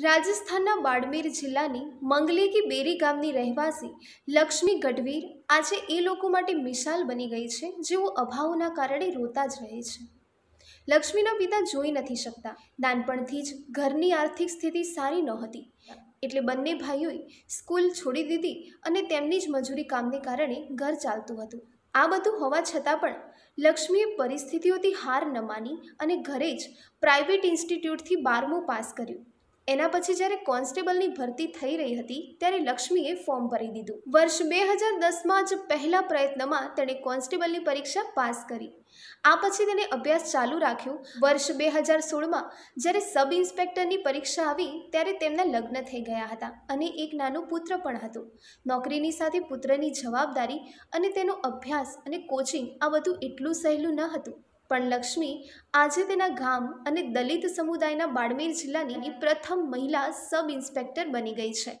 રાજસ્થાનના બાડમેર જિલ્લાની મંગલે કે બેરી ગામની રહેવાસી લક્ષ્મી ગઢવીર આજે એ લોકો માટે મિસાલ બની ગઈ છે જેઓ અભાવના કારણે રોતા જ રહે છે લક્ષ્મીના પિતા જોઈ નથી શકતા નાનપણથી જ ઘરની આર્થિક સ્થિતિ સારી નહોતી એટલે બંને ભાઈઓએ સ્કૂલ છોડી દીધી અને તેમની જ મજૂરી કામને કારણે ઘર ચાલતું હતું આ બધું હોવા છતાં પણ લક્ષ્મીએ પરિસ્થિતિઓથી હાર ન માની અને ઘરે જ પ્રાઇવેટ ઇન્સ્ટિટ્યૂટથી બારમું પાસ કર્યું એના પછી જ્યારે કોન્સ્ટેબલની ભરતી થઈ રહી હતી ત્યારે લક્ષ્મીએ ફોર્મ ભરી દીધું વર્ષ બે હજાર દસમાં જ પહેલા પ્રયત્નમાં તેણે કોન્સ્ટેબલની પરીક્ષા પાસ કરી આ પછી તેણે અભ્યાસ ચાલુ રાખ્યો વર્ષ બે હજાર સોળમાં જ્યારે સબ ઇન્સ્પેક્ટરની પરીક્ષા આવી ત્યારે તેમના લગ્ન થઈ ગયા હતા અને એક નાનું પુત્ર પણ હતું નોકરીની સાથે પુત્રની જવાબદારી અને તેનો અભ્યાસ અને કોચિંગ આ બધું એટલું સહેલું ન હતું પણ લક્ષ્મી આજે તેના ગામ અને દલિત સમુદાયના બાડમેર જિલ્લાની પ્રથમ મહિલા સબ ઇન્સ્પેક્ટર બની ગઈ છે